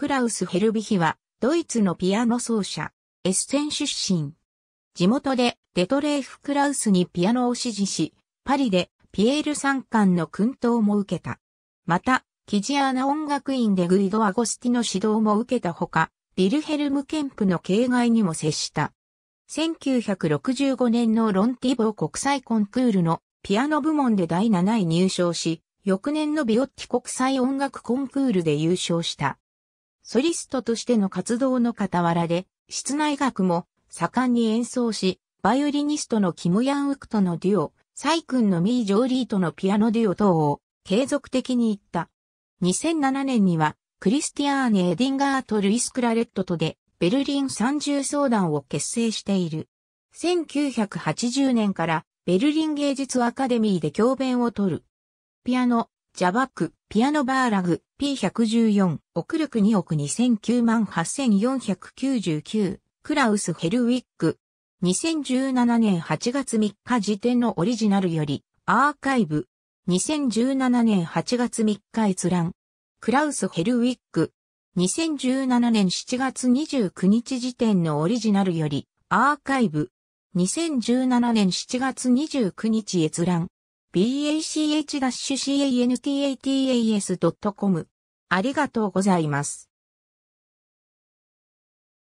クラウス・ヘルビヒは、ドイツのピアノ奏者、エッセン出身。地元でデトレーフ・クラウスにピアノを支持し、パリでピエール三冠の訓導も受けた。また、キジアナ音楽院でグイド・アゴスティの指導も受けたほか、ビィルヘルム・ケンプの境外にも接した。1965年のロンティボー国際コンクールのピアノ部門で第7位入賞し、翌年のビオッティ国際音楽コンクールで優勝した。ソリストとしての活動の傍らで、室内楽も盛んに演奏し、バイオリニストのキム・ヤンウクとのデュオ、サイ君のミー・ジョーリーとのピアノデュオ等を継続的に行った。2007年には、クリスティアーネ・エディンガーとルイス・クラレットとで、ベルリン三重相談を結成している。1980年から、ベルリン芸術アカデミーで教鞭を取る。ピアノ、ジャバック、ピアノバーラグ、P114、ルク2億2009万8499、クラウス・ヘルウィック。2017年8月3日時点のオリジナルより、アーカイブ。2017年8月3日閲覧。クラウス・ヘルウィック。2017年7月29日時点のオリジナルより、アーカイブ。2017年7月29日閲覧。bach-cantas.com。ありがとうございます。